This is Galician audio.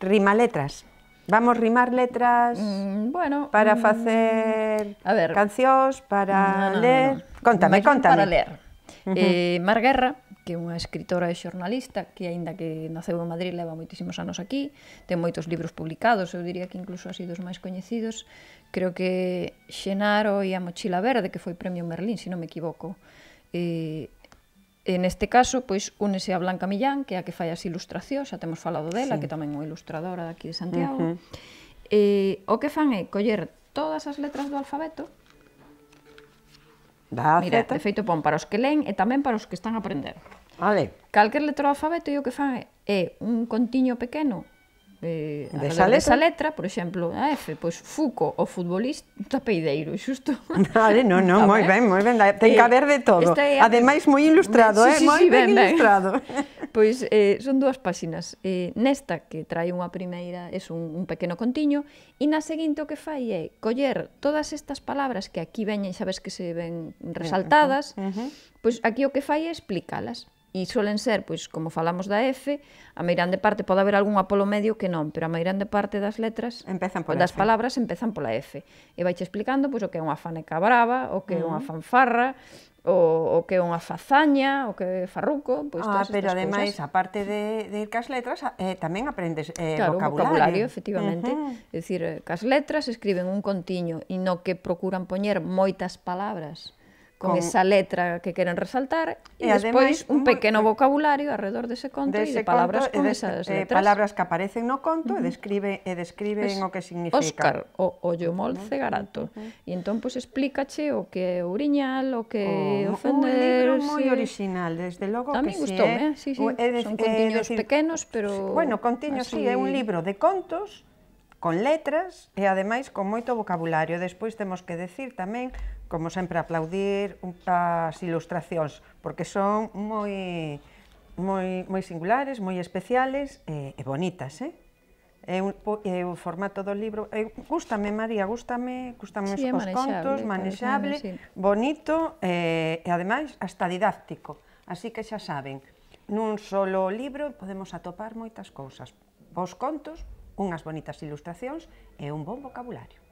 Rima letras. Vamos rimar letras mm, bueno, para mm, facer a ver, cancións, para no, no, ler... No, no. Contame, Máis contame. Para ler. Uh -huh. eh, Mar Guerra, que é unha escritora e xornalista que, aínda que naceu en Madrid, leva moitísimos anos aquí, ten moitos libros publicados, eu diría que incluso así dos máis coñecidos. Creo que Xenaro e a Mochila Verde, que foi Premio Merlín, se non me equivoco, eh, En este caso, pois, únese a Blanca Millán, que é a que fai as ilustracións, xa temos falado dela, sí. que tamén é unha ilustradora aquí de Santiago. Uh -huh. E o que fan é coller todas as letras do alfabeto, Da Mira, Z. de feito pon para os que leen e tamén para os que están a aprender. Vale. Calquer letra do alfabeto e o que fan é un contiño pequeno eh, desa, letra. esa letra, por exemplo, a F, pois Fuco, o futbolista Peideiro, xusto. Vale, non, non, moi ben, moi ben, ten que haber de todo. É Ademais moi ilustrado, sí, eh, sí, moi sí, ben, ben ilustrado. Pois eh, son dúas páxinas. Eh, nesta que trae unha primeira, é un, un pequeno contiño, e na seguinte o que fai é coller todas estas palabras que aquí veñen, sabes que se ven resaltadas, uh -huh. pois aquí o que fai é explicalas e suelen ser, pois, como falamos da F, a meirande parte pode haber algún apolo medio que non, pero a meirande parte das letras empezan pola das F. palabras empezan pola F. E vai explicando pois o que é unha faneca brava, o que é unha mm. fanfarra, o, o que é unha fazaña, o que é farruco, pois ah, todas pero ademais, a parte de, de ir cas letras, eh, tamén aprendes eh, claro, vocabulario. vocabulario, efectivamente. Uh -huh. É dicir, eh, cas letras escriben un contiño e no que procuran poñer moitas palabras con, con esa letra que queren resaltar e, e despois un pequeno vocabulario alrededor dese conto e de palabras conto, con de, esas eh, letras. Eh, palabras que aparecen no conto uh -huh. e describe e describen pues, o que significa. Óscar, o ollo molce garato. Uh -huh. E entón pois pues, explícache o que é ouriñal, o que é oh, ofender. Un libro moi original, desde logo a que si gustou, é. Eh? Sí, sí. Son contiños eh, decir, pequenos, pero Bueno, contiños, si, sí, é un libro de contos con letras e ademais con moito vocabulario. Despois temos que decir tamén, como sempre, aplaudir as ilustracións, porque son moi moi, moi singulares, moi especiales e, e bonitas, eh? É, un, é o formato do libro. É, eh, gústame, María, gústame, gústame sí, os, contos, manexable, sí. bonito e, e ademais hasta didáctico. Así que xa saben, nun solo libro podemos atopar moitas cousas. Os contos, unhas bonitas ilustracións e un bon vocabulario.